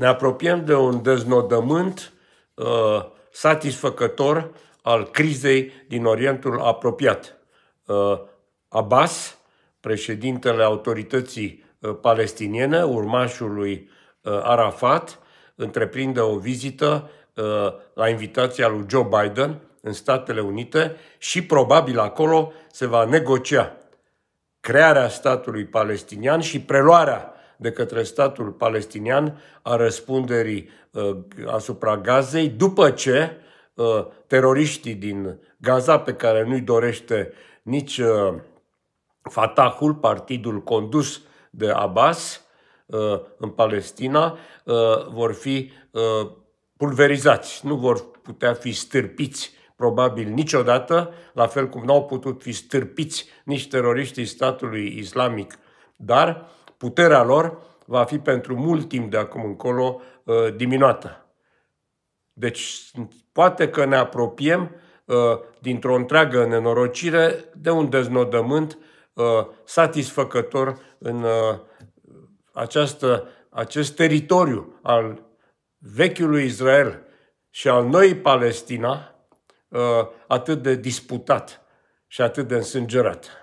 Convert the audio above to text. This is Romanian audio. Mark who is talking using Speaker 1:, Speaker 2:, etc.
Speaker 1: Ne apropiem de un deznodământ uh, satisfăcător al crizei din Orientul apropiat. Uh, Abbas, președintele autorității uh, palestiniene, urmașul lui uh, Arafat, întreprinde o vizită uh, la invitația lui Joe Biden în Statele Unite și probabil acolo se va negocia crearea statului palestinian și preluarea de către statul palestinian a răspunderii uh, asupra Gazei, după ce uh, teroriștii din Gaza, pe care nu-i dorește nici uh, Fatahul, partidul condus de Abbas în Palestina, vor fi pulverizați, nu vor putea fi stârpiți probabil niciodată, la fel cum n-au putut fi stârpiți nici teroriștii statului islamic. Dar puterea lor va fi pentru mult timp de acum încolo uh, diminuată. Deci poate că ne apropiem uh, dintr-o întreagă nenorocire de un deznodământ uh, satisfăcător în această, acest teritoriu al vechiului Israel și al noii Palestina atât de disputat și atât de însângerat.